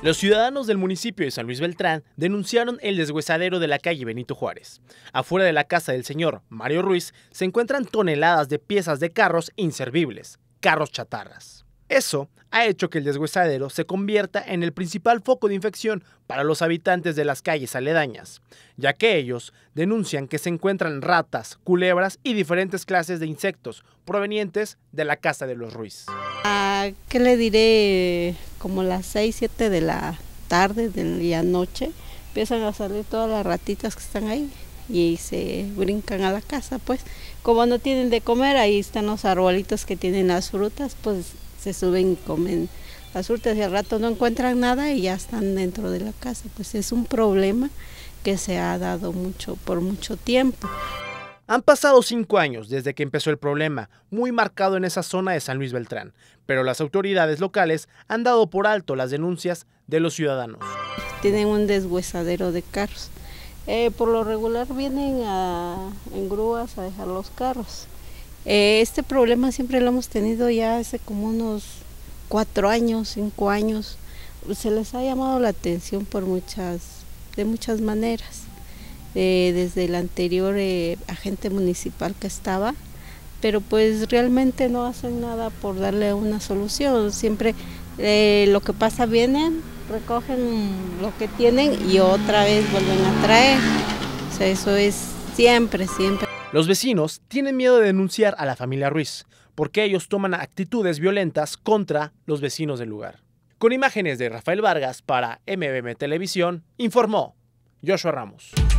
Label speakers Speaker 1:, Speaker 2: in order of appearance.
Speaker 1: Los ciudadanos del municipio de San Luis Beltrán denunciaron el deshuesadero de la calle Benito Juárez. Afuera de la casa del señor Mario Ruiz se encuentran toneladas de piezas de carros inservibles, carros chatarras. Eso ha hecho que el deshuesadero se convierta en el principal foco de infección para los habitantes de las calles aledañas, ya que ellos denuncian que se encuentran ratas, culebras y diferentes clases de insectos provenientes de la casa de los Ruiz. ¿A
Speaker 2: ah, ¿Qué le diré? Como las 6, 7 de la tarde de la noche empiezan a salir todas las ratitas que están ahí y se brincan a la casa, pues como no tienen de comer, ahí están los arbolitos que tienen las frutas, pues se suben y comen las hurtas y al rato no encuentran nada y ya están dentro de la casa. Pues es un problema que se ha dado mucho por mucho tiempo.
Speaker 1: Han pasado cinco años desde que empezó el problema, muy marcado en esa zona de San Luis Beltrán, pero las autoridades locales han dado por alto las denuncias de los ciudadanos.
Speaker 2: Tienen un deshuesadero de carros. Eh, por lo regular vienen en grúas a dejar los carros eh, este problema siempre lo hemos tenido ya hace como unos cuatro años, cinco años. Se les ha llamado la atención por muchas, de muchas maneras. Eh, desde el anterior eh, agente municipal que estaba, pero pues realmente no hacen nada por darle una solución. Siempre lo que pasa vienen, recogen lo que tienen y otra vez vuelven a traer. O sea, eso es siempre, siempre.
Speaker 1: Los vecinos tienen miedo de denunciar a la familia Ruiz, porque ellos toman actitudes violentas contra los vecinos del lugar. Con imágenes de Rafael Vargas para MBM Televisión, informó Joshua Ramos.